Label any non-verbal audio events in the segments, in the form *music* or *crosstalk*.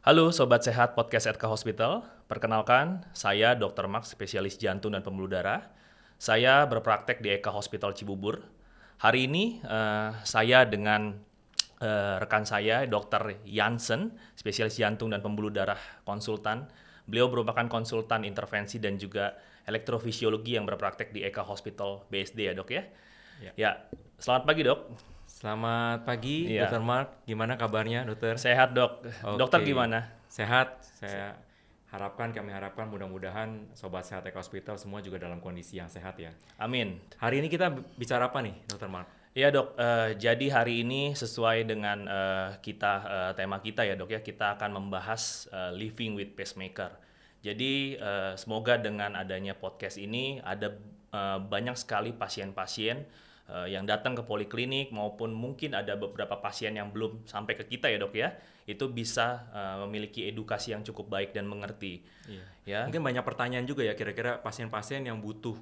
Halo Sobat Sehat Podcast Edka Hospital, perkenalkan saya Dr. Max, spesialis jantung dan pembuluh darah. Saya berpraktek di Eka Hospital Cibubur. Hari ini uh, saya dengan uh, rekan saya Dr. Jansen, spesialis jantung dan pembuluh darah konsultan. Beliau merupakan konsultan intervensi dan juga elektrofisiologi yang berpraktek di Eka Hospital BSD ya dok ya? Ya, ya. selamat pagi dok. Selamat pagi, iya. Dokter Mark. Gimana kabarnya, Dokter? Sehat, Dok. Okay. Dokter gimana? Sehat. Saya harapkan, kami harapkan mudah-mudahan Sobat Sehat Eka Hospital semua juga dalam kondisi yang sehat ya. Amin. Hari ini kita bicara apa nih, Dokter Mark? Iya dok, uh, jadi hari ini sesuai dengan uh, kita uh, tema kita ya dok ya kita akan membahas uh, living with pacemaker. Jadi uh, semoga dengan adanya podcast ini ada uh, banyak sekali pasien-pasien Eh, yang datang ke poliklinik maupun mungkin ada beberapa pasien yang belum sampai ke kita ya dok ya itu bisa uh, memiliki edukasi yang cukup baik dan mengerti iya. ya mungkin banyak pertanyaan juga ya kira-kira pasien-pasien yang butuh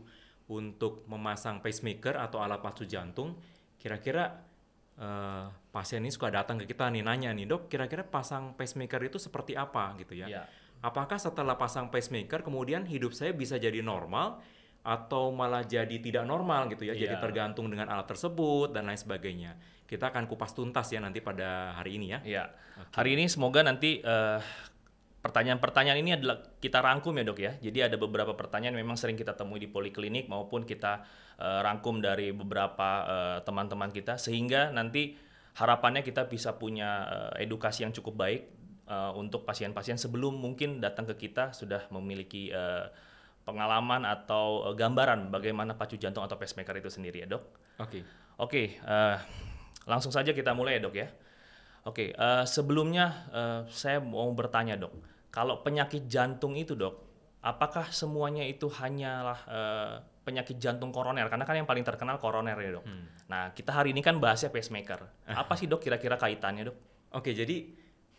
untuk memasang pacemaker atau alat pacu jantung kira-kira Uh, pasien ini suka datang ke kita nih nanya nih dok kira-kira pasang pacemaker itu seperti apa gitu ya yeah. apakah setelah pasang pacemaker kemudian hidup saya bisa jadi normal atau malah jadi tidak normal gitu ya, yeah. jadi iya. tergantung dengan alat tersebut dan lain sebagainya. Kita akan kupas tuntas ya nanti pada hari ini ya. Yeah. Okay. Hari ini semoga nanti pertanyaan eh, pertanyaan-pertanyaan ini adalah kita rangkum ya dok ya. Jadi ada beberapa pertanyaan memang sering kita temui di poliklinik maupun kita uh, rangkum dari beberapa eh, teman-teman uh, kita sehingga nanti harapannya kita bisa punya uh, edukasi yang cukup baik uh, untuk pasien-pasien sebelum mungkin datang ke kita sudah memiliki uh, pengalaman atau uh, gambaran bagaimana pacu jantung atau pacemaker itu sendiri ya dok? Oke. Okay. Oke, okay, uh, eh, langsung saja kita mulai ya dok ya. Oke, okay, uh, eh, sebelumnya uh, saya mau bertanya dok, kalau penyakit jantung itu dok, apakah semuanya itu hanyalah uh, penyakit jantung koroner? Karena kan yang paling terkenal koroner ya dok. Hmm. Nah, kita hari ini kan bahasnya pacemaker. Ah. Apa sih dok kira-kira kaitannya dok? Oke, okay, jadi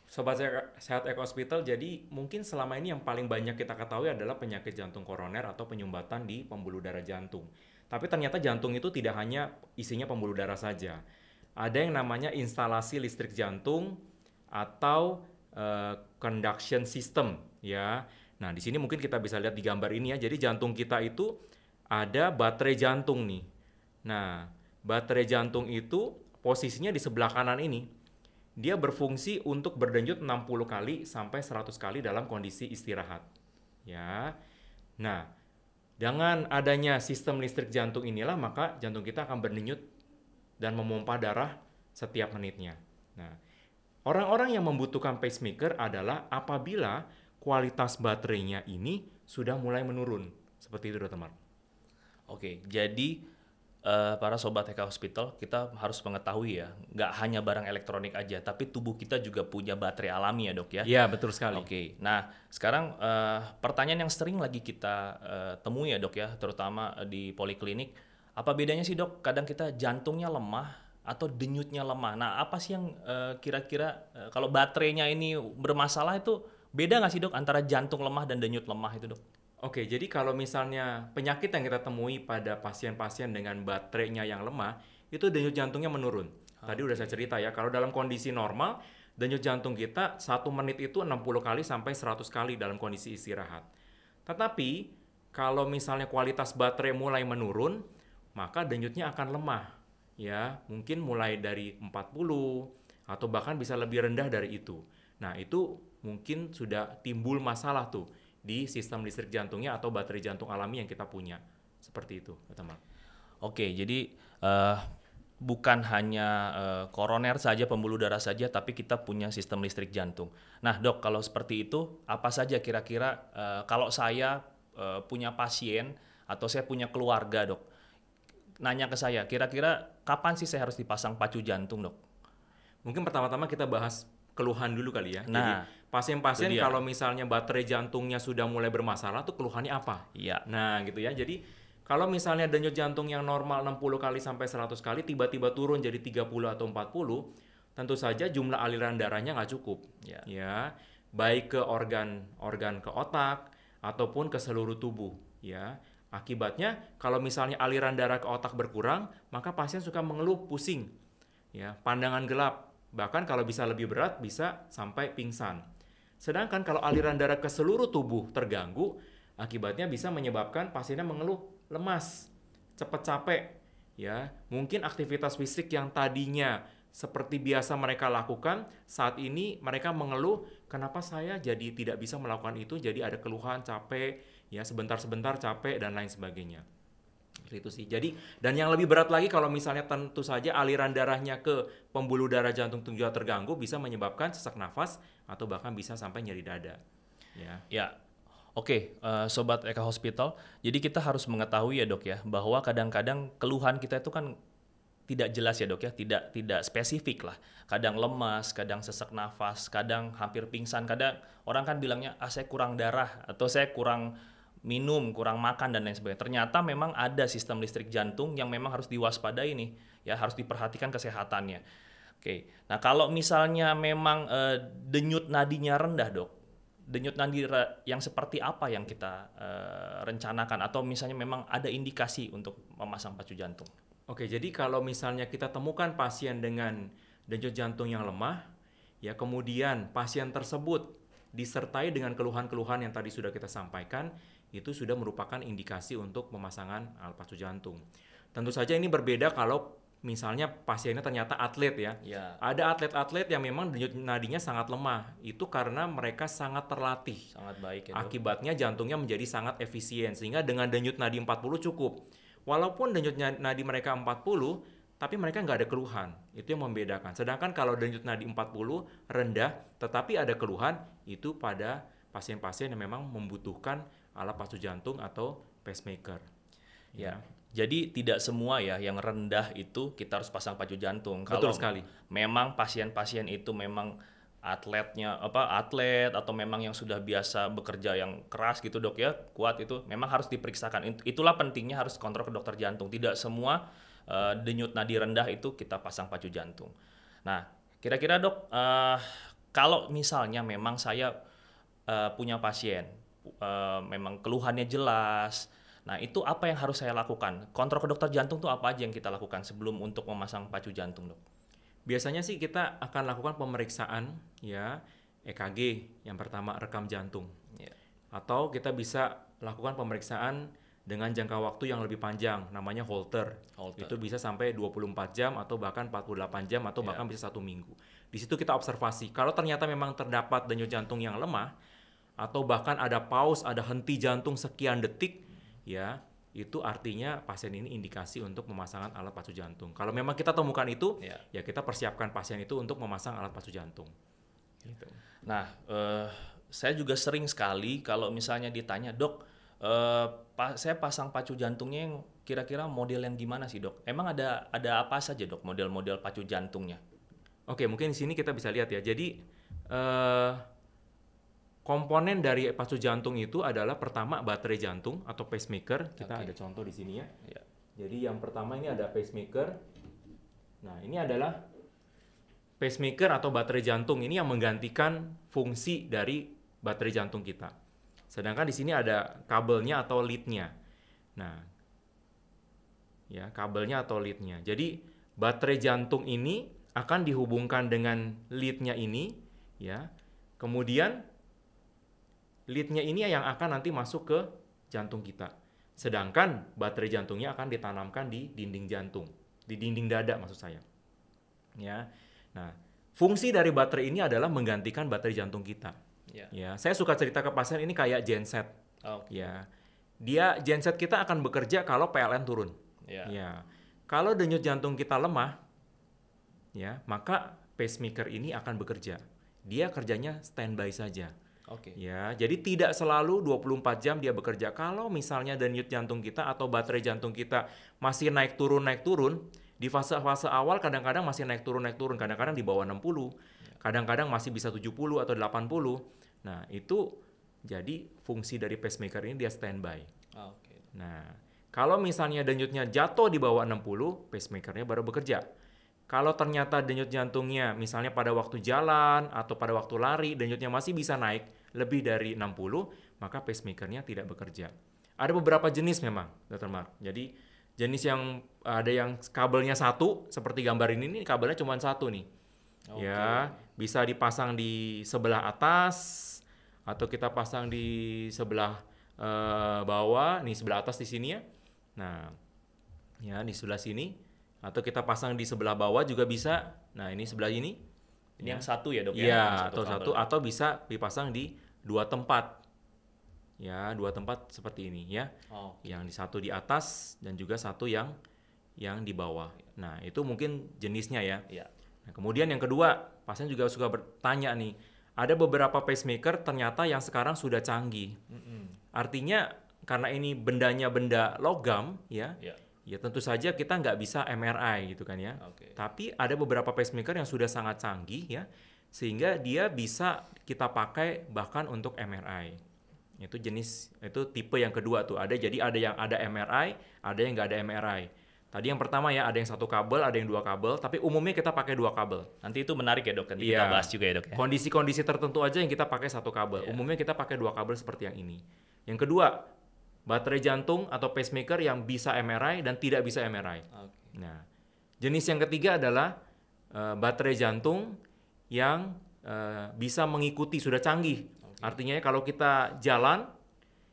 Sobat Sehat Eko Hospital, jadi mungkin selama ini yang paling banyak kita ketahui adalah penyakit jantung koroner atau penyumbatan di pembuluh darah jantung. Tapi ternyata jantung itu tidak hanya isinya pembuluh darah saja. Ada yang namanya instalasi listrik jantung atau uh, conduction system ya. Nah, di sini mungkin kita bisa lihat di gambar ini ya. Jadi jantung kita itu ada baterai jantung nih. Nah, baterai jantung itu posisinya di sebelah kanan ini dia berfungsi untuk berdenyut 60 kali sampai 100 kali dalam kondisi istirahat. Ya. Nah, dengan adanya sistem listrik jantung inilah maka jantung kita akan berdenyut dan memompa darah setiap menitnya. Nah, orang-orang yang membutuhkan pacemaker adalah apabila kualitas baterainya ini sudah mulai menurun. Seperti itu, teman. Oke, jadi uh, para sobat TK Hospital, kita harus mengetahui ya, nggak hanya barang elektronik aja, tapi tubuh kita juga punya baterai alami ya dok ya. Iya betul sekali. Oke, okay. nah sekarang uh, pertanyaan yang sering lagi kita uh, temui ya dok ya, terutama di poliklinik, apa bedanya sih dok? Kadang kita jantungnya lemah atau denyutnya lemah. Nah apa sih yang kira-kira uh, uh, kalau baterainya ini bermasalah itu beda nggak sih dok antara jantung lemah dan denyut lemah itu dok? Oke, jadi kalau misalnya penyakit yang kita temui pada pasien-pasien dengan baterainya yang lemah, itu denyut jantungnya menurun. Ah, Tadi udah saya cerita ya, kalau dalam kondisi normal, denyut jantung kita satu menit itu 60 kali sampai 100 kali dalam kondisi istirahat. Tetapi, kalau misalnya kualitas baterai mulai menurun, maka denyutnya akan lemah. Ya, mungkin mulai dari 40 atau bahkan bisa lebih rendah dari itu. Nah, itu mungkin sudah timbul masalah tuh di sistem listrik jantungnya atau baterai jantung alami yang kita punya. Seperti itu, teman. Oke, jadi uh, bukan hanya uh, koroner saja, pembuluh darah saja, tapi kita punya sistem listrik jantung. Nah, dok, kalau seperti itu, apa saja kira-kira uh, kalau saya uh, punya pasien atau saya punya keluarga, dok, nanya ke saya, kira-kira kapan sih saya harus dipasang pacu jantung, dok? Mungkin pertama-tama kita bahas keluhan dulu kali ya. Nah, Jadi, pasien-pasien kalau misalnya baterai jantungnya sudah mulai bermasalah tuh keluhannya apa? Iya. Nah, gitu ya. Jadi kalau misalnya denyut jantung yang normal 60 kali sampai 100 kali tiba-tiba turun jadi 30 atau 40, tentu saja jumlah aliran darahnya nggak cukup. Iya. Ya, baik ke organ-organ ke otak ataupun ke seluruh tubuh, ya. Akibatnya kalau misalnya aliran darah ke otak berkurang, maka pasien suka mengeluh pusing, ya, pandangan gelap, bahkan kalau bisa lebih berat bisa sampai pingsan. Sedangkan kalau aliran darah ke seluruh tubuh terganggu, akibatnya bisa menyebabkan pasiennya mengeluh lemas, cepat capek, ya. Mungkin aktivitas fisik yang tadinya seperti biasa mereka lakukan, saat ini mereka mengeluh, kenapa saya jadi tidak bisa melakukan itu, jadi ada keluhan capek, ya sebentar-sebentar capek dan lain sebagainya seperti itu sih. Jadi dan yang lebih berat lagi kalau misalnya tentu saja aliran darahnya ke pembuluh darah jantung juga terganggu bisa menyebabkan sesak nafas atau bahkan bisa sampai nyeri dada. Ya. Ya. Oke, okay, uh, eh, sobat Eka Hospital. Jadi kita harus mengetahui ya dok ya bahwa kadang-kadang keluhan kita itu kan tidak jelas ya dok ya, tidak tidak spesifik lah. Kadang lemas, kadang sesak nafas, kadang hampir pingsan, kadang orang kan bilangnya ah saya kurang darah atau saya kurang minum, kurang makan dan lain sebagainya. Ternyata memang ada sistem listrik jantung yang memang harus diwaspadai nih, ya harus diperhatikan kesehatannya. Oke. Nah, kalau misalnya memang e, denyut nadinya rendah, Dok. Denyut nadi yang seperti apa yang kita e, rencanakan atau misalnya memang ada indikasi untuk memasang pacu jantung? Oke, jadi kalau misalnya kita temukan pasien dengan denyut jantung yang lemah, ya kemudian pasien tersebut disertai dengan keluhan-keluhan yang tadi sudah kita sampaikan, itu sudah merupakan indikasi untuk pemasangan alat pacu jantung. Tentu saja ini berbeda kalau misalnya pasiennya ternyata atlet ya. ya. Ada atlet-atlet yang memang denyut nadinya sangat lemah. Itu karena mereka sangat terlatih. Sangat baik ya. Akibatnya jantungnya menjadi sangat efisien sehingga dengan denyut nadi 40 cukup. Walaupun denyut nadi mereka 40 tapi mereka nggak ada keluhan. Itu yang membedakan. Sedangkan kalau denyut nadi 40 rendah tetapi ada keluhan itu pada pasien-pasien yang memang membutuhkan alat pacu jantung atau pacemaker. Ya. ya. Jadi tidak semua ya yang rendah itu kita harus pasang pacu jantung. Betul Kalau sekali. Memang pasien-pasien itu memang atletnya apa atlet atau memang yang sudah biasa bekerja yang keras gitu dok ya kuat itu memang harus diperiksakan itulah pentingnya harus kontrol ke dokter jantung tidak semua uh, denyut nadi rendah itu kita pasang pacu jantung nah kira-kira dok uh, kalau misalnya memang saya uh, punya pasien uh, memang keluhannya jelas. Nah, itu apa yang harus saya lakukan? Kontrol ke dokter jantung tuh apa aja yang kita lakukan sebelum untuk memasang pacu jantung, Dok? Biasanya sih kita akan lakukan pemeriksaan ya, EKG yang pertama rekam jantung. Yeah. Atau kita bisa lakukan pemeriksaan dengan jangka waktu yang lebih panjang namanya holter. holter. Itu bisa sampai 24 jam atau bahkan 48 jam atau ya. bahkan bisa satu minggu. Di situ kita observasi. Kalau ternyata memang terdapat denyut jantung yang lemah, atau bahkan ada paus, ada henti jantung sekian detik, ya itu artinya pasien ini indikasi untuk memasangkan alat pacu jantung. Kalau memang kita temukan itu, ya, ya kita persiapkan pasien itu untuk memasang alat pacu jantung. Gitu. Nah, uh, saya juga sering sekali kalau misalnya ditanya dok, uh, pa saya pasang pacu jantungnya yang kira-kira model yang gimana sih dok? Emang ada ada apa saja dok model-model pacu jantungnya? Oke, mungkin di sini kita bisa lihat ya. Jadi uh, komponen dari pasu jantung itu adalah pertama baterai jantung atau pacemaker. Kita okay. ada contoh di sini ya. Yeah. Jadi yang pertama ini ada pacemaker. Nah, ini adalah pacemaker atau baterai jantung ini yang menggantikan fungsi dari baterai jantung kita. Sedangkan di sini ada kabelnya atau leadnya. Nah, ya kabelnya atau leadnya. Jadi baterai jantung ini akan dihubungkan dengan leadnya ini, ya. Kemudian leadnya ini yang akan nanti masuk ke jantung kita. Sedangkan baterai jantungnya akan ditanamkan di dinding jantung, di dinding dada maksud saya. Ya. Nah, fungsi dari baterai ini adalah menggantikan baterai jantung kita. Ya. ya. Saya suka cerita ke pasien ini kayak genset. Oh, Ya. Dia genset kita akan bekerja kalau PLN turun. Ya. ya. Kalau denyut jantung kita lemah, ya, maka pacemaker ini akan bekerja. Dia kerjanya standby saja. Oke. Okay. Ya, jadi tidak selalu 24 jam dia bekerja. Kalau misalnya denyut jantung kita atau baterai jantung kita masih naik turun naik turun, di fase-fase awal kadang-kadang masih naik turun naik turun, kadang-kadang di bawah 60, ya. kadang-kadang masih bisa 70 atau 80. Nah, itu jadi fungsi dari pacemaker ini dia standby. Ah, oke. Okay. Nah, kalau misalnya denyutnya jatuh di bawah 60, pacemakernya baru bekerja. Kalau ternyata denyut jantungnya misalnya pada waktu jalan atau pada waktu lari denyutnya masih bisa naik, lebih dari 60, maka pacemakernya tidak bekerja. Ada beberapa jenis memang, Dr. Mark. Jadi jenis yang ada yang kabelnya satu, seperti gambar ini, ini kabelnya cuma satu nih. Okay. Ya, bisa dipasang di sebelah atas atau kita pasang di sebelah uh, bawah, nih sebelah atas di sini ya. Nah, ya di sebelah sini atau kita pasang di sebelah bawah juga bisa. Nah, ini sebelah ini ini yang ya. satu ya dok ya? Iya, atau satu atau bisa dipasang di dua tempat. Ya, dua tempat seperti ini ya. Oh, Yang di satu di atas dan juga satu yang yang di bawah. Ya. Nah, itu mungkin jenisnya ya. Iya. Nah, kemudian yang kedua, pasien juga suka bertanya nih, ada beberapa pacemaker ternyata yang sekarang sudah canggih. Mm -hmm. Artinya karena ini bendanya benda logam ya. Yeah Ya tentu saja kita nggak bisa MRI gitu kan ya. Okay. Tapi ada beberapa pacemaker yang sudah sangat canggih ya, sehingga dia bisa kita pakai bahkan untuk MRI. Itu jenis, itu tipe yang kedua tuh. Ada jadi ada yang ada MRI, ada yang nggak ada MRI. Tadi yang pertama ya ada yang satu kabel, ada yang dua kabel, tapi umumnya kita pakai dua kabel. Nanti itu menarik ya dok, nanti yeah. kita iya. bahas juga ya dok kondisi ya. Kondisi-kondisi tertentu aja yang kita pakai satu kabel. Yeah. Umumnya kita pakai dua kabel seperti yang ini. Yang kedua, baterai jantung atau pacemaker yang bisa MRI dan tidak bisa MRI. Okay. Nah, jenis yang ketiga adalah uh, baterai jantung yang uh, bisa mengikuti sudah canggih. Okay. Artinya ya, kalau kita jalan,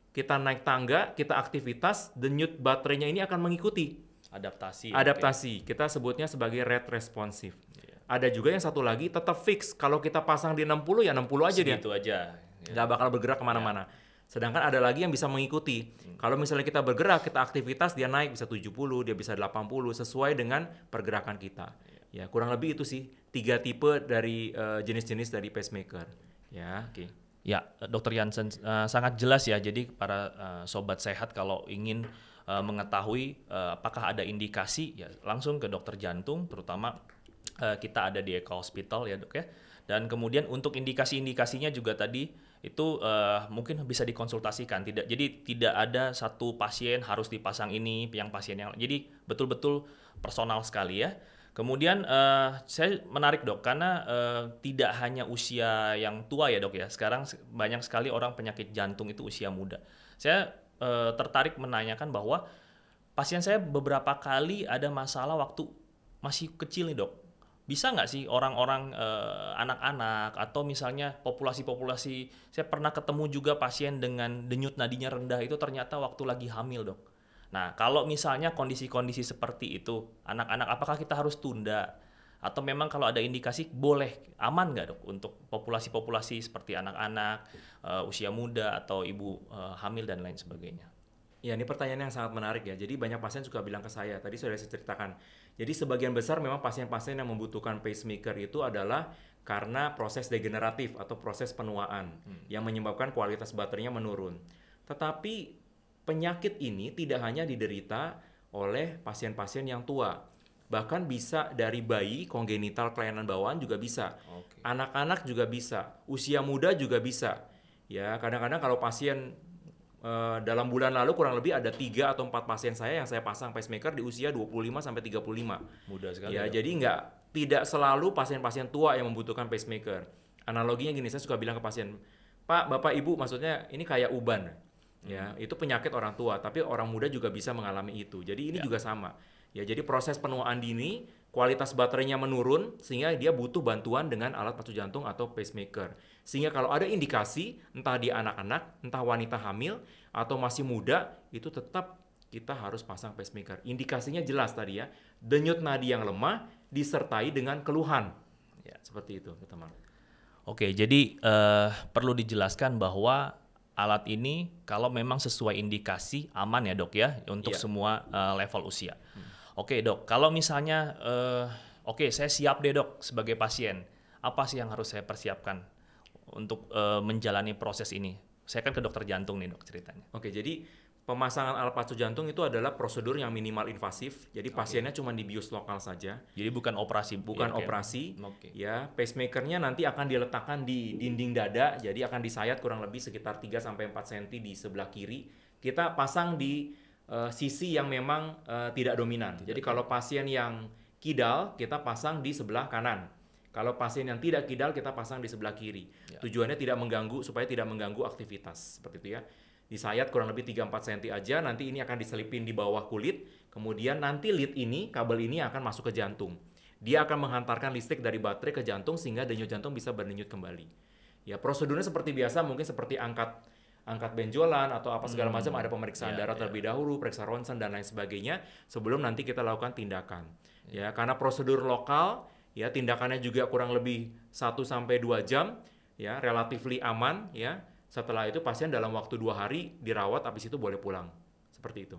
kita naik tangga, kita aktivitas, denyut baterainya ini akan mengikuti. Adaptasi. Adaptasi. Okay. Kita sebutnya sebagai red responsive. Yeah. Ada juga yang satu lagi tetap fix. Kalau kita pasang di 60 ya 60 aja Segitu dia. Segitu aja. Yeah. Nggak bakal bergerak kemana-mana. Yeah Sedangkan ada lagi yang bisa mengikuti. Hmm. Kalau misalnya kita bergerak, kita aktivitas dia naik bisa 70, dia bisa 80 sesuai dengan pergerakan kita. Ya, kurang lebih itu sih tiga tipe dari eh, jenis-jenis uh, dari pacemaker. Ya, oke. Okay. Ya, Dokter Jansen uh, eh, sangat jelas ya. Jadi para uh, sobat sehat kalau ingin uh, mengetahui uh, apakah ada indikasi ya langsung ke dokter jantung terutama uh, kita ada di Eko Hospital ya, Dok ya. Dan kemudian untuk indikasi-indikasinya juga tadi itu uh, mungkin bisa dikonsultasikan tidak jadi tidak ada satu pasien harus dipasang ini yang pasien yang jadi betul-betul personal sekali ya kemudian uh, saya menarik dok karena uh, tidak hanya usia yang tua ya dok ya sekarang banyak sekali orang penyakit jantung itu usia muda saya uh, tertarik menanyakan bahwa pasien saya beberapa kali ada masalah waktu masih kecil nih dok bisa nggak sih orang-orang eh, anak-anak atau misalnya populasi-populasi saya pernah ketemu juga pasien dengan denyut nadinya rendah itu ternyata waktu lagi hamil dok. Nah kalau misalnya kondisi-kondisi seperti itu anak-anak apakah kita harus tunda atau memang kalau ada indikasi boleh aman nggak dok untuk populasi-populasi seperti anak-anak uh, usia muda atau ibu uh, hamil dan lain sebagainya? Ya ini pertanyaan yang sangat menarik ya. Jadi banyak pasien suka bilang ke saya tadi sudah saya ceritakan jadi sebagian besar memang pasien-pasien yang membutuhkan pacemaker itu adalah karena proses degeneratif atau proses penuaan hmm. yang menyebabkan kualitas baterainya menurun. Tetapi penyakit ini tidak hanya diderita oleh pasien-pasien yang tua bahkan bisa dari bayi kongenital kelainan bawaan juga bisa anak-anak okay. juga bisa usia muda juga bisa ya kadang-kadang kalau pasien Eh, dalam bulan lalu kurang lebih ada tiga atau empat pasien saya yang saya pasang pacemaker di usia 25 sampai 35. Mudah sekali. Ya, ya. jadi nggak tidak selalu pasien-pasien tua yang membutuhkan pacemaker. Analoginya gini, saya suka bilang ke pasien, "Pak, Bapak, Ibu, maksudnya ini kayak uban." Hmm. Ya, itu penyakit orang tua, tapi orang muda juga bisa mengalami itu. Jadi ini ya. juga sama. Ya, jadi proses penuaan dini kualitas baterainya menurun sehingga dia butuh bantuan dengan alat pacu jantung atau pacemaker. Sehingga kalau ada indikasi entah di anak-anak, entah wanita hamil atau masih muda itu tetap kita harus pasang pacemaker. Indikasinya jelas tadi ya, denyut nadi yang lemah disertai dengan keluhan. Ya, seperti itu, teman. Oke, jadi uh, perlu dijelaskan bahwa alat ini kalau memang sesuai indikasi aman ya dok ya untuk yeah. semua uh, level usia. Hmm. Oke okay, dok, kalau misalnya uh, oke okay, saya siap deh dok sebagai pasien, apa sih yang harus saya persiapkan untuk uh, menjalani proses ini? Saya kan ke dokter jantung nih dok ceritanya. Oke, okay, jadi pemasangan alat pacu jantung itu adalah prosedur yang minimal invasif. Jadi okay. pasiennya cuma dibius lokal saja. Jadi bukan operasi, bukan okay. operasi. Okay. Ya, pacemakernya nanti akan diletakkan di dinding dada. Jadi akan disayat kurang lebih sekitar 3 sampai 4 cm di sebelah kiri. Kita pasang di uh, sisi yang memang uh, tidak dominan. Tidak. Jadi ya. kalau pasien yang kidal kita pasang di sebelah kanan. Kalau pasien yang tidak kidal kita pasang di sebelah kiri. Ya. Tujuannya tidak mengganggu supaya tidak mengganggu aktivitas seperti itu ya. Di sayat kurang lebih 3-4 cm aja, nanti ini akan diselipin di bawah kulit, kemudian nanti lead ini, kabel ini akan masuk ke jantung. Dia akan menghantarkan listrik dari baterai ke jantung sehingga denyut jantung bisa berdenyut kembali. Ya, prosedurnya seperti biasa, mungkin seperti angkat angkat benjolan atau apa segala macam hmm. ada pemeriksaan yeah, darah yeah. terlebih iya. dahulu, periksa ronsen dan lain sebagainya sebelum nanti kita lakukan tindakan. Yeah. Ya, karena prosedur lokal ya tindakannya juga kurang lebih 1 sampai 2 jam ya, relatively aman ya. Setelah itu pasien dalam waktu dua hari dirawat habis itu boleh pulang. Seperti itu.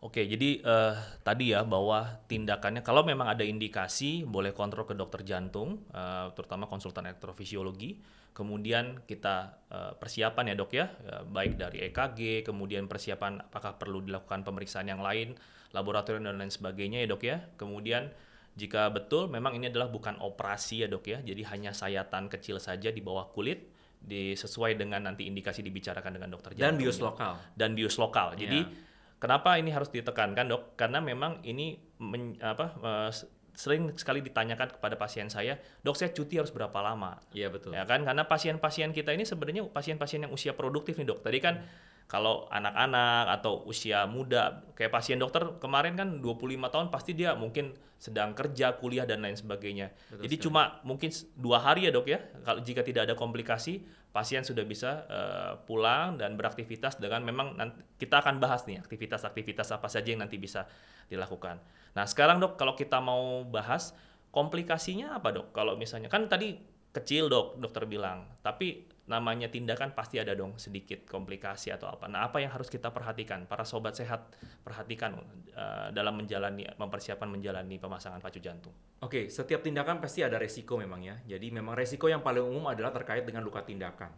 Oke, jadi uh, tadi ya bahwa tindakannya kalau memang ada indikasi boleh kontrol ke dokter jantung, uh, terutama konsultan elektrofisiologi kemudian kita uh, persiapan ya dok ya, uh, baik dari EKG, kemudian persiapan apakah perlu dilakukan pemeriksaan yang lain, laboratorium dan lain sebagainya ya dok ya, kemudian jika betul memang ini adalah bukan operasi ya dok ya, jadi hanya sayatan kecil saja di bawah kulit, di, sesuai dengan nanti indikasi dibicarakan dengan dokter jantung. Dan ya. bius lokal. Dan bius lokal, jadi... Ya. Kenapa ini harus ditekankan dok? Karena memang ini men, apa, eh, sering sekali ditanyakan kepada pasien saya, dok saya cuti harus berapa lama? Iya betul. Ya kan karena pasien-pasien kita ini sebenarnya pasien-pasien yang usia produktif nih dok. Tadi kan hmm kalau anak-anak atau usia muda kayak pasien dokter kemarin kan 25 tahun pasti dia mungkin sedang kerja kuliah dan lain sebagainya Betul jadi sekali. cuma mungkin dua hari ya dok ya kalau jika tidak ada komplikasi pasien sudah bisa uh, pulang dan beraktivitas dengan memang nanti, kita akan bahas nih aktivitas-aktivitas apa saja yang nanti bisa dilakukan Nah sekarang dok kalau kita mau bahas komplikasinya apa dok? Kalau misalnya kan tadi kecil dok dokter bilang, tapi namanya tindakan pasti ada dong sedikit komplikasi atau apa. Nah, apa yang harus kita perhatikan? Para sobat sehat perhatikan uh, dalam menjalani mempersiapkan menjalani pemasangan pacu jantung. Oke, okay, setiap tindakan pasti ada resiko memang ya. Jadi memang resiko yang paling umum adalah terkait dengan luka tindakan.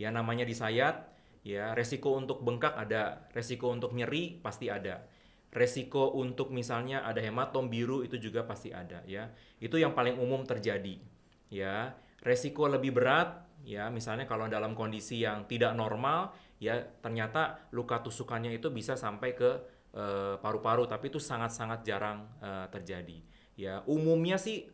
Ya namanya disayat, ya resiko untuk bengkak ada, resiko untuk nyeri pasti ada resiko untuk misalnya ada hematom biru itu juga pasti ada ya. Itu yang paling umum terjadi ya. Resiko lebih berat ya misalnya kalau dalam kondisi yang tidak normal ya ternyata luka tusukannya itu bisa sampai ke eh, paru-paru uh, tapi itu sangat-sangat jarang uh, terjadi. Ya, umumnya sih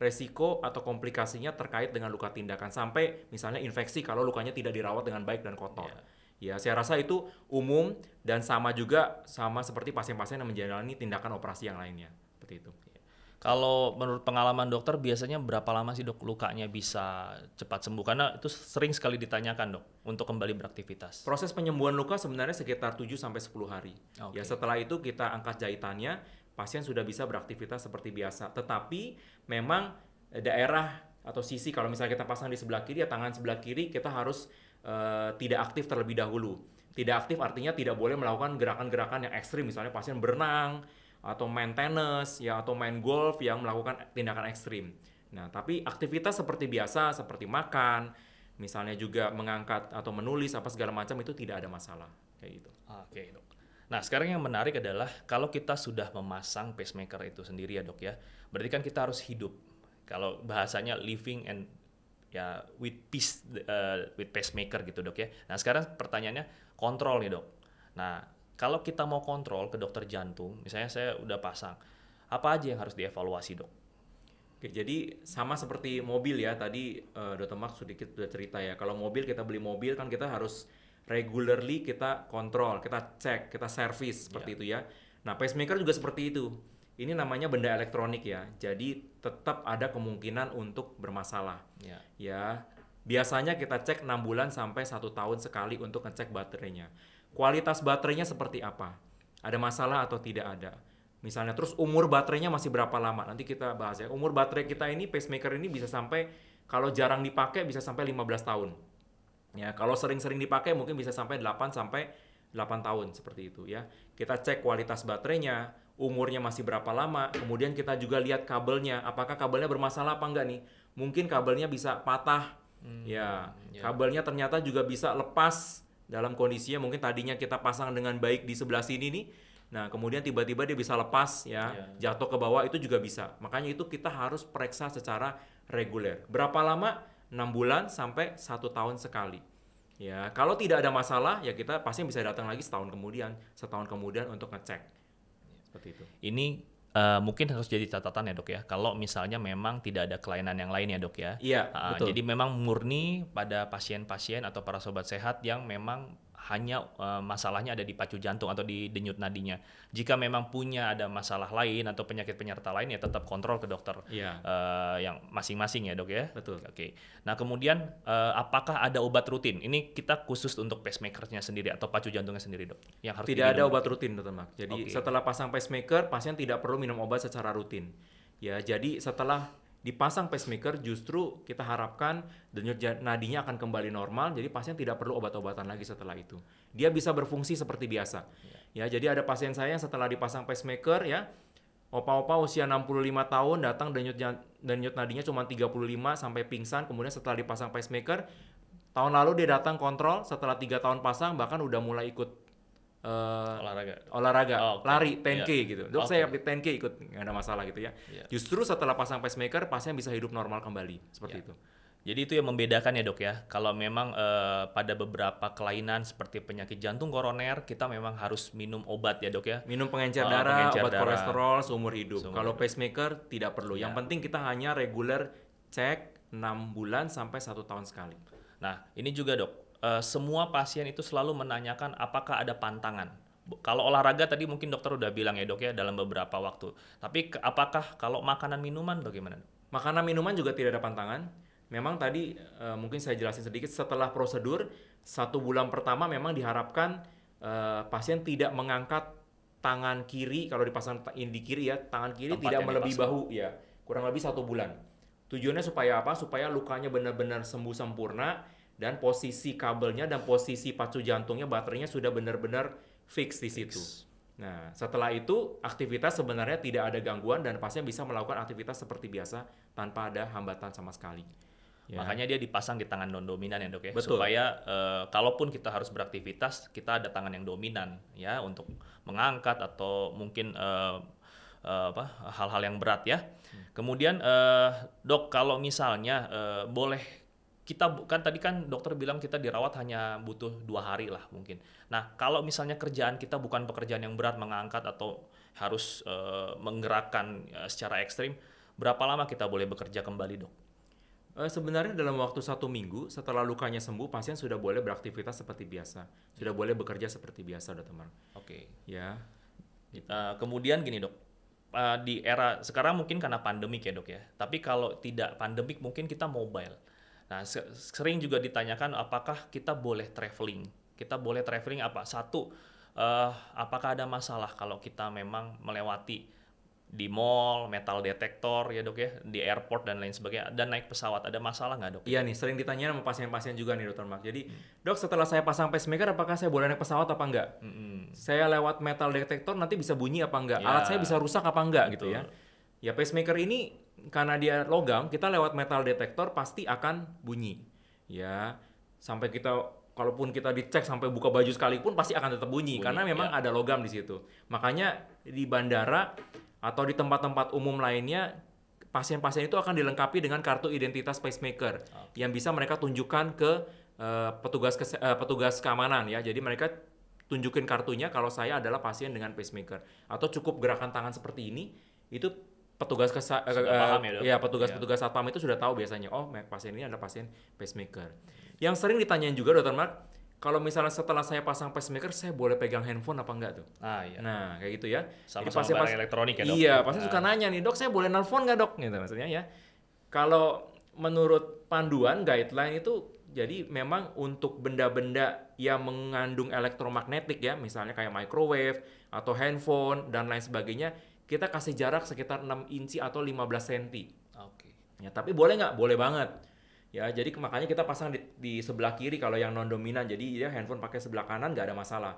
resiko atau komplikasinya terkait dengan luka tindakan sampai misalnya infeksi kalau lukanya tidak dirawat dengan baik dan kotor. Yeah. Ya, saya rasa itu umum dan sama juga sama seperti pasien-pasien yang menjalani tindakan operasi yang lainnya. Seperti itu. Iya. Kalau menurut pengalaman dokter biasanya berapa lama sih dok lukanya bisa cepat sembuh? Karena itu sering sekali ditanyakan dok untuk kembali beraktivitas. Proses penyembuhan luka sebenarnya sekitar 7 sampai sepuluh hari. Okay. Ya setelah itu kita angkat jahitannya, pasien sudah bisa beraktivitas seperti biasa. Tetapi memang eh, daerah atau sisi kalau misalnya kita pasang di sebelah kiri ya tangan sebelah kiri kita harus Eh, tidak aktif terlebih dahulu. Tidak aktif artinya tidak boleh melakukan gerakan-gerakan yang ekstrim, misalnya pasien berenang atau main tenis ya atau main golf yang melakukan tindakan ekstrim. Nah, tapi aktivitas seperti biasa, seperti makan, misalnya juga mengangkat atau menulis apa segala macam itu tidak ada masalah kayak gitu. Oke, dok. Nah, sekarang yang menarik adalah kalau kita sudah memasang pacemaker itu sendiri ya, Dok ya. Berarti kan kita harus hidup. Kalau bahasanya living and ya with peace uh, with pacemaker gitu dok ya. Nah sekarang pertanyaannya kontrol nih dok. Nah kalau kita mau kontrol ke dokter jantung, misalnya saya udah pasang, apa aja yang harus dievaluasi dok? Oke, jadi sama seperti mobil ya tadi uh, dokter Mark sedikit sudah cerita ya. Kalau mobil kita beli mobil kan kita harus regularly kita kontrol, kita cek, kita servis seperti yeah. itu ya. Nah pacemaker juga seperti itu ini namanya benda elektronik ya, jadi tetap ada kemungkinan untuk bermasalah. Ya. Ya, biasanya kita cek 6 bulan sampai satu tahun sekali untuk ngecek baterainya. Kualitas baterainya seperti apa? Ada masalah atau tidak ada? Misalnya terus umur baterainya masih berapa lama? Nanti kita bahas ya. Umur baterai kita ini pacemaker ini bisa sampai kalau jarang dipakai bisa sampai 15 tahun. Ya, kalau sering-sering dipakai mungkin bisa sampai 8 sampai 8 tahun seperti itu ya. Kita cek kualitas baterainya, umurnya masih berapa lama, kemudian kita juga lihat kabelnya, apakah kabelnya bermasalah apa enggak nih. Mungkin kabelnya bisa patah, hmm, ya ya. kabelnya ternyata juga bisa lepas dalam kondisinya mungkin tadinya kita pasang dengan baik di sebelah sini nih, nah kemudian tiba-tiba dia bisa lepas ya, ya, jatuh ke bawah itu juga bisa. Makanya itu kita harus periksa secara reguler. Berapa lama? 6 bulan sampai satu tahun sekali. Ya, kalau tidak ada masalah ya kita pasti bisa datang lagi setahun kemudian, setahun kemudian untuk ngecek seperti itu. Ini uh, mungkin harus jadi catatan ya dok ya kalau misalnya memang tidak ada kelainan yang lain ya dok ya iya uh, betul jadi memang murni pada pasien-pasien atau para sobat sehat yang memang hanya uh, masalahnya ada di pacu jantung atau di denyut nadinya. Jika memang punya ada masalah lain atau penyakit penyerta lain ya tetap kontrol ke dokter yeah. Iya. uh, yang masing-masing ya dok ya. Betul. Oke. Okay. Nah kemudian uh, apakah ada obat rutin? Ini kita khusus untuk pacemakernya sendiri atau pacu jantungnya sendiri dok? Yang harus tidak ada obat rutin dokter Mak. Jadi okay. setelah pasang pacemaker pasien tidak perlu minum obat secara rutin. Ya jadi setelah dipasang pacemaker justru kita harapkan denyut nadinya akan kembali normal jadi pasien tidak perlu obat-obatan lagi setelah itu dia bisa berfungsi seperti biasa iya. ya, jadi ada pasien saya yang setelah dipasang pacemaker ya opa-opa usia 65 tahun datang denyut denyut nadinya cuma 35 sampai pingsan kemudian setelah dipasang pacemaker tahun lalu dia datang kontrol setelah tiga tahun pasang bahkan udah mulai ikut Eh, olahraga, olahraga, oh, okay. lari, 10k yeah. gitu. Dok okay. saya update 10k ikut nggak ada masalah gitu ya. Yeah. Justru setelah pasang pacemaker, pasien bisa hidup normal kembali seperti yeah. itu. Jadi itu yang membedakan ya dok ya. Kalau memang uh, pada beberapa kelainan seperti penyakit jantung koroner, kita memang harus minum obat ya dok ya. Minum pengencer uh, darah, pengencer obat darah. kolesterol seumur hidup. Seumur Kalau hidup. pacemaker tidak perlu. yeah. Yang iya. penting kita hanya reguler cek 6 bulan sampai satu tahun sekali. Nah ini juga dok, Eh, semua pasien itu selalu menanyakan apakah ada pantangan. Kalau olahraga tadi mungkin dokter udah bilang ya dok ya dalam beberapa waktu. Tapi ke, apakah kalau makanan minuman bagaimana? Makanan minuman juga tidak ada pantangan. Memang tadi uh, mungkin saya jelasin sedikit setelah prosedur satu bulan pertama memang diharapkan uh, pasien tidak mengangkat tangan kiri kalau dipasang di kiri ya tangan kiri Tempat tidak melebihi bahu ya kurang lebih satu bulan. Tujuannya supaya apa? Supaya lukanya benar-benar sembuh sempurna dan posisi kabelnya dan posisi pacu jantungnya baterainya sudah benar-benar fix di situ. Nah, setelah itu aktivitas sebenarnya tidak ada gangguan dan pasien bisa melakukan aktivitas seperti biasa tanpa ada hambatan sama sekali. Ya. Makanya dia dipasang di tangan non dominan ya dok ya, Betul. supaya uh, kalaupun kita harus beraktivitas kita ada tangan yang dominan ya untuk mengangkat atau mungkin uh, uh, apa hal-hal yang berat ya. Hmm. Kemudian dok kalau misalnya boleh kita bukan tadi kan dokter bilang kita dirawat hanya butuh dua hari lah mungkin. Nah kalau misalnya kerjaan kita bukan pekerjaan yang berat mengangkat atau harus e, menggerakkan e, secara ekstrim, berapa lama kita boleh bekerja kembali dok? E, sebenarnya dalam waktu satu minggu setelah lukanya sembuh pasien sudah boleh beraktivitas seperti biasa, sudah boleh bekerja seperti biasa, dok teman. Oke. Okay. Ya. Kita, gitu. kemudian gini dok, di era sekarang mungkin karena pandemik ya dok ya. Tapi kalau tidak pandemik mungkin kita mobile Nah, sering juga ditanyakan apakah kita boleh traveling. Kita boleh traveling apa? Satu, uh, apakah ada masalah kalau kita memang melewati di mall, metal detektor ya dok ya, di airport dan lain sebagainya, dan naik pesawat ada masalah nggak dok? Iya nih, sering ditanya sama pasien-pasien juga nih dokter Mark. Jadi hmm. dok setelah saya pasang pacemaker, apakah saya boleh naik pesawat apa enggak? Hmm. Saya lewat metal detektor nanti bisa bunyi apa enggak? Ya. Alat saya bisa rusak apa enggak gitu ya? Ya pacemaker ini karena dia logam, kita lewat metal detektor pasti akan bunyi. Ya, sampai kita kalaupun kita dicek sampai buka baju sekalipun pasti akan tetap bunyi, bunyi karena memang ya. ada logam di situ. Makanya di bandara atau di tempat-tempat umum lainnya pasien-pasien itu akan dilengkapi dengan kartu identitas pacemaker okay. yang bisa mereka tunjukkan ke uh, petugas uh, petugas keamanan ya. Jadi mereka tunjukin kartunya kalau saya adalah pasien dengan pacemaker atau cukup gerakan tangan seperti ini itu petugas ke uh, eh, ya, ya petugas-petugas iya. satpam itu sudah tahu biasanya oh pasien ini ada pasien pacemaker. Yang sering ditanyain juga dokter Mark, kalau misalnya setelah saya pasang pacemaker, saya boleh pegang handphone apa enggak tuh? Ah iya. Nah kayak gitu ya. Sama, -sama Jadi elektronik ya dok. Iya, pasien nah. suka nanya nih dok, saya boleh nelfon nggak dok? Gitu maksudnya ya. Kalau menurut panduan guideline itu jadi memang untuk benda-benda yang mengandung elektromagnetik ya, misalnya kayak microwave atau handphone dan lain sebagainya, kita kasih jarak sekitar 6 inci atau 15 cm. Oke. Okay. Ya, tapi boleh nggak? Boleh banget. Ya, jadi makanya kita pasang di, di sebelah kiri kalau yang non dominan. Jadi dia handphone pakai sebelah kanan nggak ada masalah.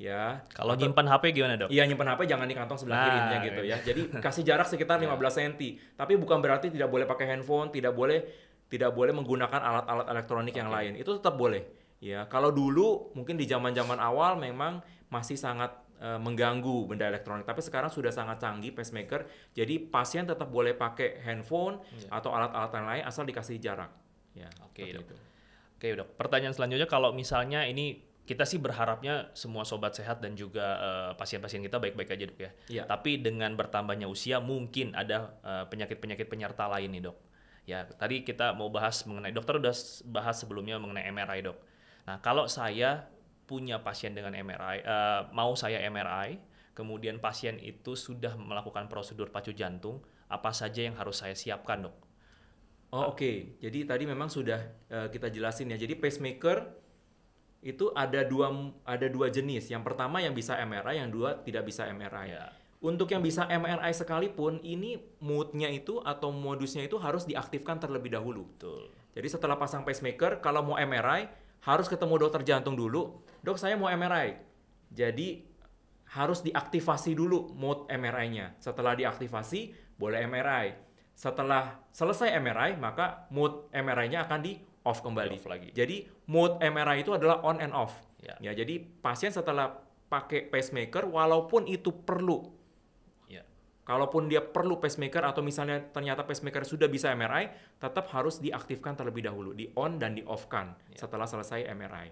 Ya. Kalau nyimpan HP gimana, Dok? Iya, nyimpan HP jangan di kantong sebelah nah, kirinya gitu iya. ya. Jadi *laughs* kasih jarak sekitar 15 iya. cm. Tapi bukan berarti tidak boleh pakai handphone, tidak boleh tidak boleh menggunakan alat-alat elektronik okay. yang lain. Itu tetap boleh. Ya, kalau dulu mungkin di zaman-zaman awal memang masih sangat uh, mengganggu benda elektronik. Tapi sekarang sudah sangat canggih pacemaker, jadi pasien tetap boleh pakai handphone yeah. atau alat-alat lain asal dikasih jarak. Ya, Oke okay, dok. Oke okay, dok. Pertanyaan selanjutnya kalau misalnya ini kita sih berharapnya semua sobat sehat dan juga eh, pasien-pasien uh, kita baik-baik aja dok ya. Yeah. Tapi dengan bertambahnya usia mungkin ada eh, penyakit-penyakit uh, penyerta lain nih dok. Ya tadi kita mau bahas mengenai dokter udah bahas sebelumnya mengenai MRI dok. Nah kalau saya punya pasien dengan MRI, uh, eh, mau saya MRI, kemudian pasien itu sudah melakukan prosedur pacu jantung, apa saja yang harus saya siapkan dok? Oh oke, okay. jadi tadi memang sudah uh, kita jelasin ya. Jadi pacemaker itu ada dua ada dua jenis. Yang pertama yang bisa MRI, yang dua tidak bisa MRI. Yeah. Untuk yang bisa MRI sekalipun, ini moodnya itu atau modusnya itu harus diaktifkan terlebih dahulu. Betul. Jadi setelah pasang pacemaker, kalau mau MRI harus ketemu dokter jantung dulu, dok saya mau MRI. Jadi harus diaktifasi dulu mode MRI-nya. Setelah diaktifasi, boleh MRI. Setelah selesai MRI, maka mode MRI-nya akan di off kembali. Off lagi. Jadi mode MRI itu adalah on and off. Ya, ya jadi pasien setelah pakai pacemaker, walaupun itu perlu ya. kalaupun dia perlu pacemaker atau misalnya ternyata pacemaker sudah bisa MRI, tetap harus diaktifkan terlebih dahulu, di on dan di off kan ya. setelah selesai MRI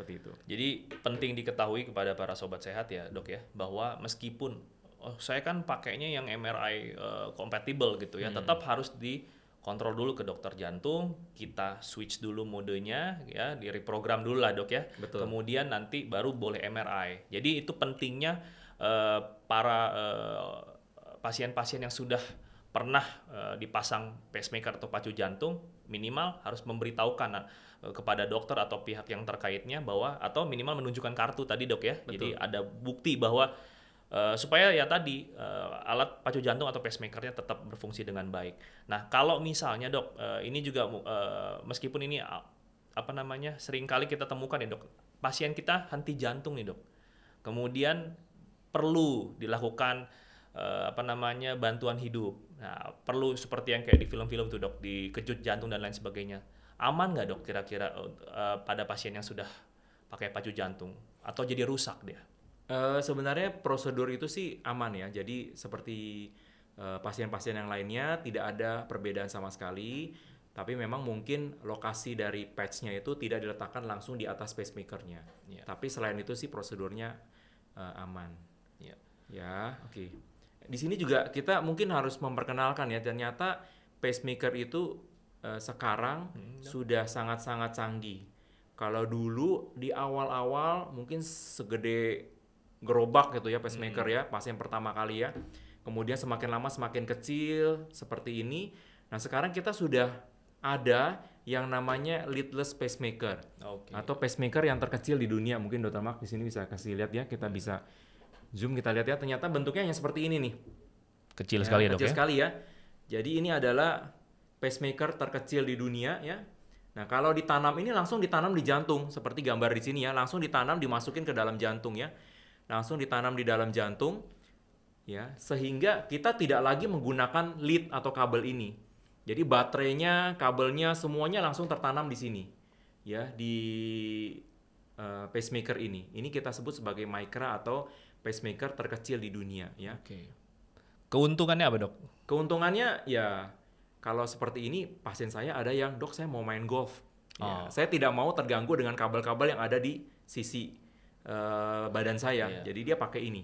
seperti itu. Jadi penting diketahui kepada para sobat sehat ya dok ya bahwa meskipun oh, saya kan pakainya yang MRI uh, eh, compatible gitu ya hmm. tetap harus dikontrol dulu ke dokter jantung, kita switch dulu modenya, ya, di reprogram dulu lah dok ya. Betul. Kemudian nanti baru boleh MRI. Jadi itu pentingnya uh, para eh, pasien-pasien uh, pasien -pasien yang sudah pernah uh, dipasang pacemaker atau pacu jantung minimal harus memberitahukan uh, kepada dokter atau pihak yang terkaitnya bahwa atau minimal menunjukkan kartu tadi dok ya Betul. jadi ada bukti bahwa uh, supaya ya tadi uh, alat pacu jantung atau pacemakernya tetap berfungsi dengan baik nah kalau misalnya dok uh, ini juga uh, meskipun ini apa namanya sering kali kita temukan ya dok pasien kita henti jantung nih dok kemudian perlu dilakukan apa namanya bantuan hidup Nah, perlu seperti yang kayak di film-film tuh dok, di kejut jantung dan lain sebagainya. Aman nggak dok kira-kira uh, pada pasien yang sudah pakai pacu jantung? Atau jadi rusak dia? Uh, sebenarnya prosedur itu sih aman ya. Jadi seperti eh, pasien-pasien uh, yang lainnya tidak ada perbedaan sama sekali. Tapi memang mungkin lokasi dari patchnya itu tidak diletakkan langsung di atas pacemakernya Yeah. Tapi selain itu sih prosedurnya uh, aman. Iya. Ya, oke di sini juga kita mungkin harus memperkenalkan ya ternyata pacemaker itu uh, sekarang hmm. Iya. sudah sangat-sangat canggih. Kalau dulu di awal-awal mungkin segede gerobak gitu ya pacemaker hmm. ya pasien pertama kali ya. Kemudian semakin lama semakin kecil seperti ini. Nah, sekarang kita sudah ada yang namanya leadless pacemaker okay. atau pacemaker yang terkecil di dunia mungkin dokter Mark di sini bisa kasih lihat ya kita hmm. bisa zoom kita lihat ya ternyata bentuknya hanya seperti ini nih kecil ya, sekali ya dok sekali ya? ya jadi ini adalah pacemaker terkecil di dunia ya nah kalau ditanam ini langsung ditanam di jantung seperti gambar di sini ya langsung ditanam dimasukin ke dalam jantung ya langsung ditanam di dalam jantung ya sehingga kita tidak lagi menggunakan lead atau kabel ini jadi baterainya kabelnya semuanya langsung tertanam di sini ya di uh, pacemaker ini ini kita sebut sebagai micra atau pacemaker terkecil di dunia ya. Oke. Okay. Keuntungannya apa dok? Keuntungannya ya kalau seperti ini pasien saya ada yang dok saya mau main golf. Ya, oh. Ya, saya tidak mau terganggu dengan kabel-kabel yang ada di sisi uh, badan saya. Yeah. Jadi dia pakai ini.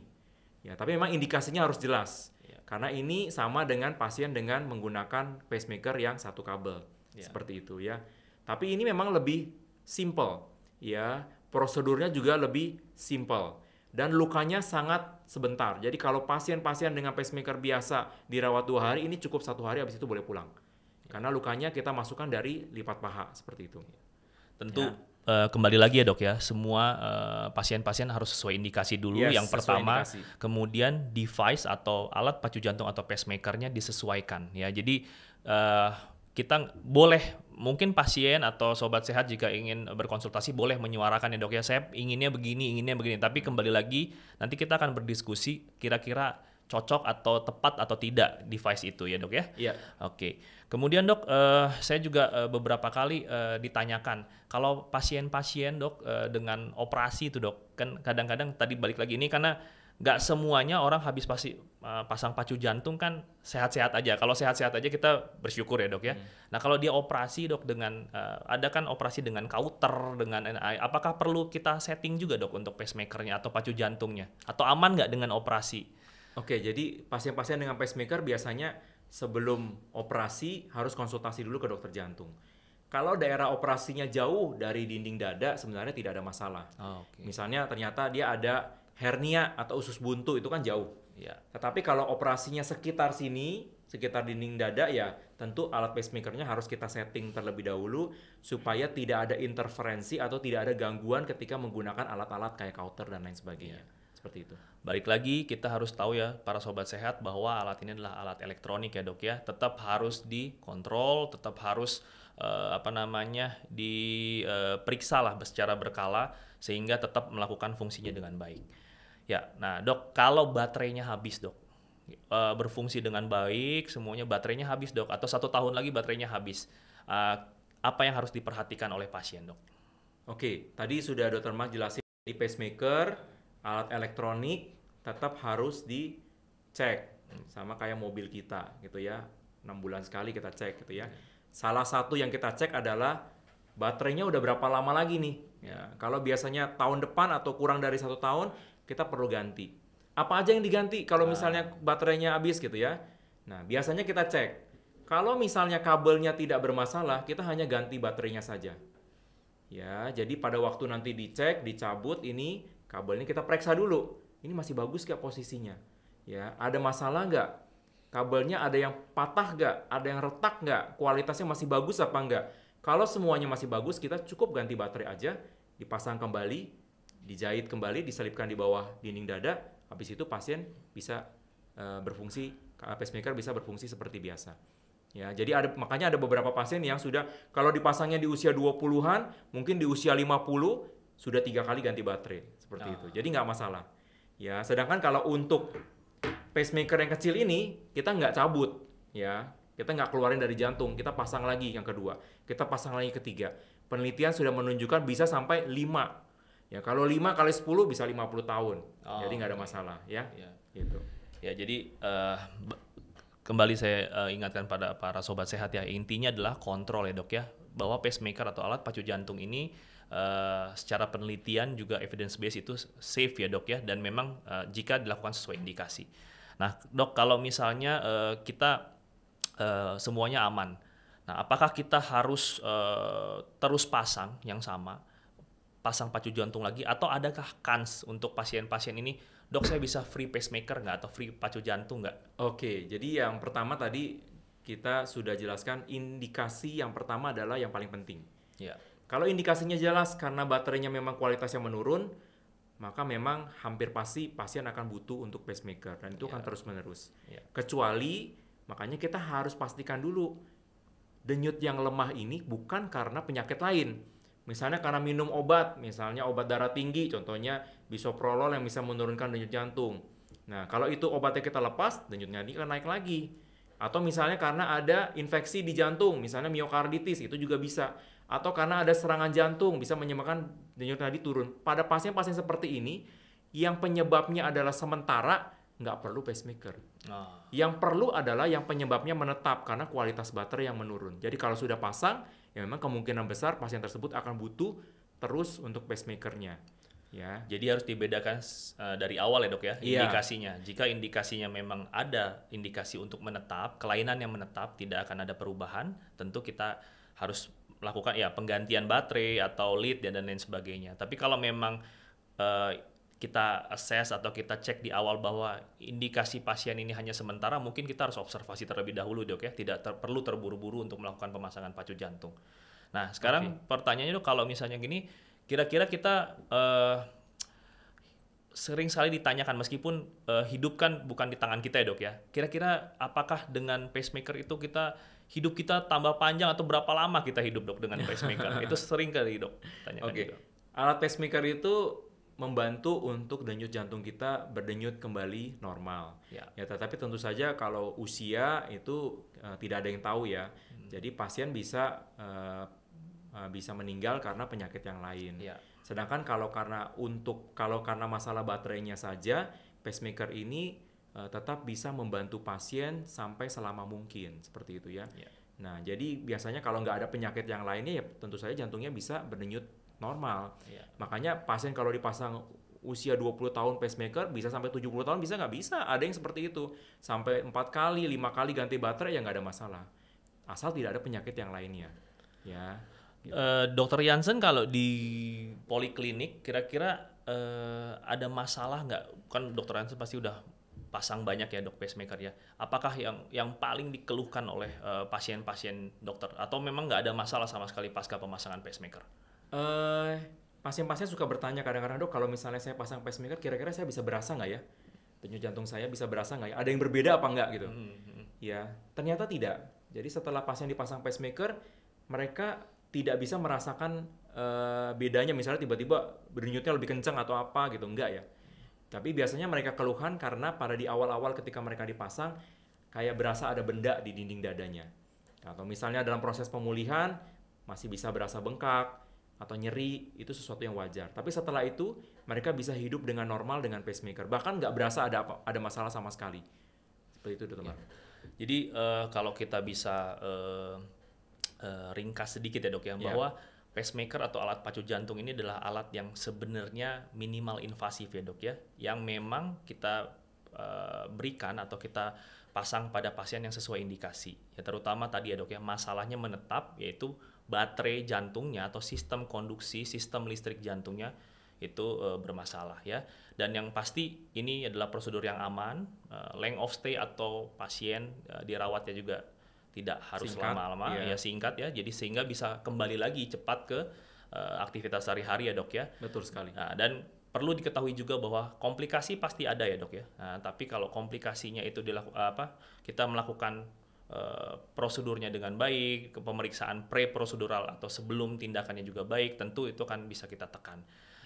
Ya, tapi memang indikasinya harus jelas. Iya. Karena ini sama dengan pasien dengan menggunakan pacemaker yang satu kabel. Yeah. Seperti itu ya. Tapi ini memang lebih simple ya. Prosedurnya juga lebih simple dan lukanya sangat sebentar. Jadi kalau pasien-pasien dengan pacemaker biasa dirawat dua hari, ini cukup satu hari habis itu boleh pulang. Karena lukanya kita masukkan dari lipat paha seperti itu. Tentu ya. uh, kembali lagi ya dok ya, semua eh, pasien-pasien uh, harus sesuai indikasi dulu. Yes, Yang pertama, indikasi. kemudian device atau alat pacu jantung atau pacemakernya disesuaikan ya. Jadi uh, kita boleh mungkin pasien atau sobat sehat jika ingin berkonsultasi boleh menyuarakan ya dok ya saya inginnya begini inginnya begini tapi kembali lagi nanti kita akan berdiskusi kira-kira cocok atau tepat atau tidak device itu ya dok ya. Iya. Oke. Kemudian dok, uh, saya juga uh, beberapa kali uh, ditanyakan kalau pasien-pasien dok uh, dengan operasi itu dok kan kadang-kadang tadi balik lagi ini karena nggak semuanya orang habis pasti eh, pasang pacu jantung kan sehat-sehat aja. Kalau sehat-sehat aja kita bersyukur ya dok ya. Hmm. Nah kalau dia operasi dok dengan uh, ada kan operasi dengan kauter dengan NI, apakah perlu kita setting juga dok untuk pacemakernya atau pacu jantungnya atau aman nggak dengan operasi? Oke jadi pasien-pasien dengan pacemaker biasanya sebelum operasi harus konsultasi dulu ke dokter jantung. Kalau daerah operasinya jauh dari dinding dada sebenarnya tidak ada masalah. Oh, ah, okay. Misalnya ternyata dia ada hernia atau usus buntu itu kan jauh. Ya. Tetapi kalau operasinya sekitar sini, sekitar dinding dada ya, tentu alat pacemakernya harus kita setting terlebih dahulu supaya tidak ada interferensi atau tidak ada gangguan ketika menggunakan alat-alat kayak counter dan lain sebagainya. Ya. Seperti itu. Balik lagi kita harus tahu ya para sobat sehat bahwa alat ini adalah alat elektronik ya dok ya, tetap harus dikontrol, tetap harus uh, apa namanya diperiksa eh, uh, lah secara berkala sehingga tetap melakukan fungsinya dengan baik. Ya, nah dok, kalau baterainya habis dok, e, berfungsi dengan baik, semuanya baterainya habis dok, atau satu tahun lagi baterainya habis, e, apa yang harus diperhatikan oleh pasien dok? Oke, tadi sudah dokter Mas jelasin di pacemaker, alat elektronik tetap harus dicek sama kayak mobil kita gitu ya, enam bulan sekali kita cek gitu ya. ya. Salah satu yang kita cek adalah baterainya udah berapa lama lagi nih. Ya, kalau biasanya tahun depan atau kurang dari satu tahun, kita perlu ganti. Apa aja yang diganti kalau ah. misalnya baterainya habis gitu ya? Nah, biasanya kita cek. Kalau misalnya kabelnya tidak bermasalah, kita hanya ganti baterainya saja. Ya, jadi pada waktu nanti dicek, dicabut ini kabelnya kita periksa dulu. Ini masih bagus gak posisinya? Ya, ada masalah nggak? Kabelnya ada yang patah nggak? Ada yang retak nggak? Kualitasnya masih bagus apa nggak? Kalau semuanya masih bagus, kita cukup ganti baterai aja, dipasang kembali, dijahit kembali, diselipkan di bawah dinding dada, habis itu pasien bisa uh, berfungsi, pacemaker bisa berfungsi seperti biasa. Ya, jadi ada makanya ada beberapa pasien yang sudah kalau dipasangnya di usia 20-an, mungkin di usia 50 sudah tiga kali ganti baterai seperti oh. itu. Ah. Jadi nggak masalah. Ya, sedangkan kalau untuk pacemaker yang kecil ini kita nggak cabut, ya kita nggak keluarin dari jantung, kita pasang lagi yang kedua, kita pasang lagi ketiga. Penelitian sudah menunjukkan bisa sampai 5 Ya kalau 5 kali 10 bisa 50 tahun. Oh, jadi nggak ada masalah ya. ya. Gitu. Ya jadi uh, kembali saya uh, ingatkan pada para sobat sehat ya intinya adalah kontrol ya dok ya bahwa pacemaker atau alat pacu jantung ini uh, secara penelitian juga evidence based itu safe ya dok ya dan memang uh, jika dilakukan sesuai indikasi. Nah dok kalau misalnya uh, kita uh, semuanya aman, nah apakah kita harus uh, terus pasang yang sama pasang pacu jantung lagi atau adakah kans untuk pasien-pasien ini dok saya bisa free pacemaker nggak atau free pacu jantung nggak? Oke, jadi yang pertama tadi kita sudah jelaskan indikasi yang pertama adalah yang paling penting. Ya. Kalau indikasinya jelas karena baterainya memang kualitasnya menurun, maka memang hampir pasti pasien akan butuh untuk pacemaker dan itu ya. akan iya. terus menerus. Ya. Kecuali makanya kita harus pastikan dulu denyut yang lemah ini bukan karena penyakit lain Misalnya karena minum obat, misalnya obat darah tinggi, contohnya bisoprolol yang bisa menurunkan denyut jantung. Nah, kalau itu obatnya kita lepas, denyut nadi akan naik lagi. Atau misalnya karena ada infeksi di jantung, misalnya miokarditis, itu juga bisa. Atau karena ada serangan jantung, bisa menyebabkan denyut nadi turun. Pada pasien-pasien seperti ini, yang penyebabnya adalah sementara, nggak perlu pacemaker. Oh. Yang perlu adalah yang penyebabnya menetap karena kualitas baterai yang menurun. Jadi kalau sudah pasang, ya memang kemungkinan besar pasien tersebut akan butuh terus untuk pacemakernya. Ya. Jadi harus dibedakan uh, dari awal ya dok ya yeah. indikasinya. Jika indikasinya memang ada indikasi untuk menetap, kelainan yang menetap tidak akan ada perubahan, tentu kita harus melakukan ya penggantian baterai atau lead dan lain sebagainya. Tapi kalau memang uh, kita assess atau kita cek di awal bahwa indikasi pasien ini hanya sementara, mungkin kita harus observasi terlebih dahulu dok ya, tidak ter perlu terburu-buru untuk melakukan pemasangan pacu jantung. Nah sekarang okay. pertanyaannya dok kalau misalnya gini, kira-kira kita uh, sering sekali ditanyakan meskipun uh, hidup kan bukan di tangan kita ya dok ya, kira-kira apakah dengan pacemaker itu kita hidup kita tambah panjang atau berapa lama kita hidup dok dengan pacemaker? *laughs* itu sering kali dok. Oke. Okay. Alat pacemaker itu membantu untuk denyut jantung kita berdenyut kembali normal. Ya. ya tetapi tentu saja kalau usia itu uh, tidak ada yang tahu ya. Hmm. Jadi pasien bisa uh, uh, bisa meninggal karena penyakit yang lain. Ya. Sedangkan kalau karena untuk kalau karena masalah baterainya saja pacemaker ini uh, tetap bisa membantu pasien sampai selama mungkin seperti itu ya. ya. Nah, jadi biasanya kalau nggak ada penyakit yang lainnya ya tentu saja jantungnya bisa berdenyut normal. Yeah. Makanya pasien kalau dipasang usia 20 tahun pacemaker bisa sampai 70 tahun bisa nggak bisa. Ada yang seperti itu. Sampai empat kali, lima kali ganti baterai ya nggak ada masalah. Asal tidak ada penyakit yang lainnya. Ya. Uh, Dokter Yansen kalau di poliklinik kira-kira uh, ada masalah nggak? Kan Dokter Yansen pasti udah pasang banyak ya dok pacemaker ya. Apakah yang yang paling dikeluhkan oleh eh, pasien-pasien uh, dokter atau memang nggak ada masalah sama sekali pasca pemasangan pacemaker? uh, pasien-pasien suka bertanya kadang-kadang dok kalau misalnya saya pasang pacemaker kira-kira saya bisa berasa nggak ya denyut jantung saya bisa berasa nggak ya ada yang berbeda apa nggak gitu hmm. hmm, hmm. ya ternyata tidak jadi setelah pasien dipasang pacemaker mereka tidak bisa merasakan uh, bedanya misalnya tiba-tiba berdenyutnya lebih kencang atau apa gitu nggak ya tapi biasanya mereka keluhan karena pada di awal-awal ketika mereka dipasang kayak berasa ada benda di dinding dadanya atau misalnya dalam proses pemulihan masih bisa berasa bengkak atau nyeri itu sesuatu yang wajar. Tapi setelah itu mereka bisa hidup dengan normal dengan pacemaker. Bahkan nggak berasa ada apa, ada masalah sama sekali. Seperti itu, teman-teman. Ya. Jadi uh, kalau kita bisa uh, uh, ringkas sedikit ya dok ya, ya. bahwa pacemaker atau alat pacu jantung ini adalah alat yang sebenarnya minimal invasif ya dok ya, yang memang kita uh, berikan atau kita pasang pada pasien yang sesuai indikasi. Ya terutama tadi ya dok ya, masalahnya menetap yaitu baterai jantungnya atau sistem konduksi, sistem listrik jantungnya itu e, bermasalah ya. Dan yang pasti ini adalah prosedur yang aman, e, length of stay atau pasien e, dirawatnya juga tidak harus lama-lama iya. ya singkat ya. Jadi sehingga bisa kembali lagi cepat ke e, aktivitas sehari-hari ya, Dok ya. Betul sekali. Nah, dan perlu diketahui juga bahwa komplikasi pasti ada ya, Dok ya. Nah, tapi kalau komplikasinya itu dilakukan apa? Kita melakukan Eh, prosedurnya dengan baik, pemeriksaan pre-prosedural atau sebelum tindakannya juga baik, tentu itu kan bisa kita tekan.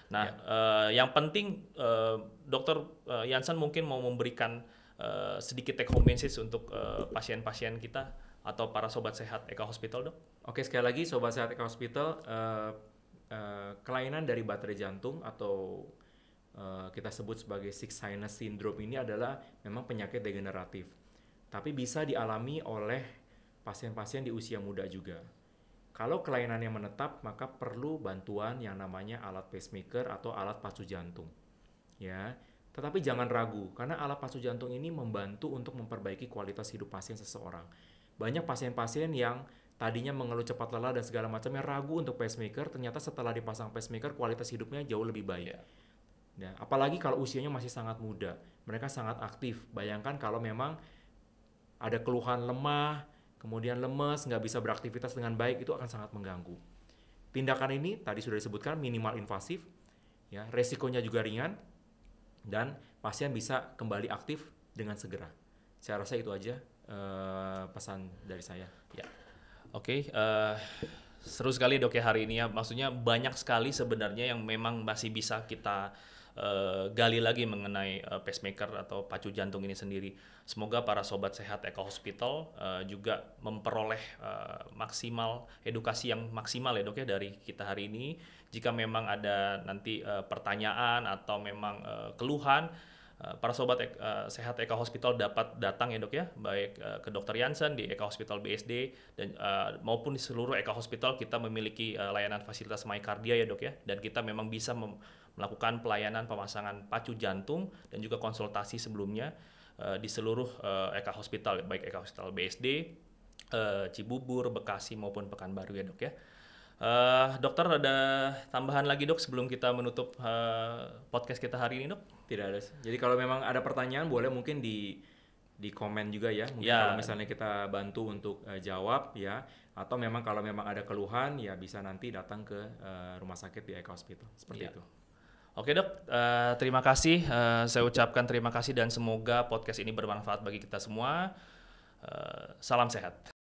Nah, ya. uh, yang penting uh, Dokter uh, Yansen mungkin mau memberikan uh, sedikit take home message untuk pasien-pasien uh, kita atau para sobat sehat Eka Hospital, dok. Oke, sekali lagi sobat sehat Eka Hospital, uh, uh, kelainan dari baterai jantung atau kita sebut sebagai six sinus syndrome ini adalah memang penyakit degeneratif tapi bisa dialami oleh pasien-pasien di usia muda juga. Kalau kelainannya menetap, maka perlu bantuan yang namanya alat pacemaker atau alat pacu jantung. Ya, tetapi jangan ragu, karena alat pacu jantung ini membantu untuk memperbaiki kualitas hidup pasien seseorang. Banyak pasien-pasien yang tadinya mengeluh cepat lelah dan segala macamnya ragu untuk pacemaker, ternyata setelah dipasang pacemaker kualitas hidupnya jauh lebih baik. Yeah. Nah, apalagi kalau usianya masih sangat muda, mereka sangat aktif. Bayangkan kalau memang ada keluhan lemah, kemudian lemes, nggak bisa beraktivitas dengan baik, itu akan sangat mengganggu. Tindakan ini tadi sudah disebutkan minimal invasif, ya resikonya juga ringan, dan pasien bisa kembali aktif dengan segera. Saya rasa itu aja uh, pesan dari saya. Ya, oke. Okay, uh eh, seru sekali dok ya hari ini ya. Maksudnya banyak sekali sebenarnya yang memang masih bisa kita Eh, gali lagi mengenai uh, pacemaker atau pacu jantung ini sendiri. Semoga para sobat sehat Eko Hospital uh, juga memperoleh uh, maksimal edukasi yang maksimal ya dok ya dari kita hari ini. Jika memang ada nanti uh, pertanyaan atau memang uh, keluhan para sobat sehat Eka Hospital dapat datang ya dok ya, baik uh, ke Dokter Yansen di Eka Hospital BSD dan uh, maupun di seluruh Eka Hospital kita memiliki uh, layanan fasilitas MyCardia ya dok ya, dan kita memang bisa mem melakukan pelayanan pemasangan pacu jantung dan juga konsultasi sebelumnya uh, di seluruh uh, Eka Hospital, baik Eka Hospital BSD, uh, eh, Cibubur, Bekasi maupun Pekanbaru ya dok ya. Uh, dokter ada tambahan lagi dok sebelum kita menutup uh, podcast kita hari ini dok? Tidak ada. Jadi kalau memang ada pertanyaan boleh mungkin di di komen juga ya. Mungkin ya. kalau misalnya kita bantu untuk uh, jawab ya. Atau memang kalau memang ada keluhan ya bisa nanti datang ke uh, rumah sakit di Eka Hospital. Seperti ya. itu. Oke dok, uh, terima kasih. Uh, saya ucapkan terima kasih dan semoga podcast ini bermanfaat bagi kita semua. Uh, salam sehat.